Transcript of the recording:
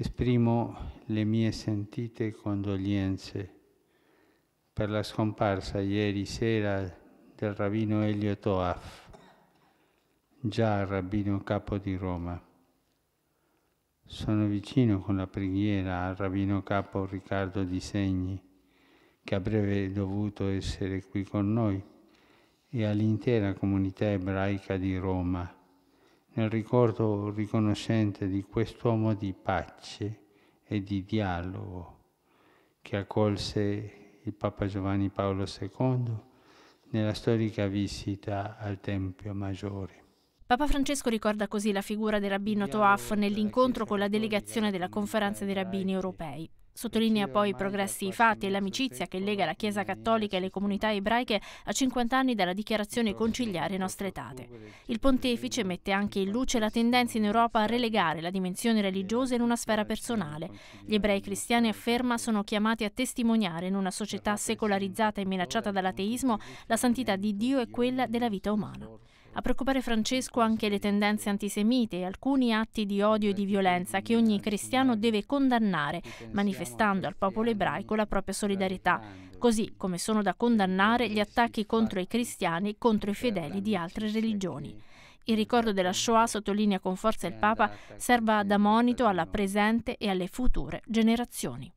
esprimo le mie sentite condoglienze per la scomparsa ieri sera del rabbino Elio Toaf, già rabbino capo di Roma. Sono vicino con la preghiera al rabbino capo Riccardo Di Segni, che avrebbe dovuto essere qui con noi, e all'intera comunità ebraica di Roma nel ricordo riconoscente di quest'uomo di pace e di dialogo che accolse il Papa Giovanni Paolo II nella storica visita al Tempio Maggiore. Papa Francesco ricorda così la figura del rabbino Toaf nell'incontro con la delegazione della Conferenza dei Rabbini Europei. Sottolinea poi i progressi fatti e l'amicizia che lega la Chiesa cattolica e le comunità ebraiche a 50 anni dalla dichiarazione conciliare nostre tate. Il pontefice mette anche in luce la tendenza in Europa a relegare la dimensione religiosa in una sfera personale. Gli ebrei cristiani, afferma, sono chiamati a testimoniare in una società secolarizzata e minacciata dall'ateismo la santità di Dio e quella della vita umana. A preoccupare Francesco anche le tendenze antisemite e alcuni atti di odio e di violenza che ogni cristiano deve condannare, manifestando al popolo ebraico la propria solidarietà, così come sono da condannare gli attacchi contro i cristiani e contro i fedeli di altre religioni. Il ricordo della Shoah, sottolinea con forza il Papa, serva da monito alla presente e alle future generazioni.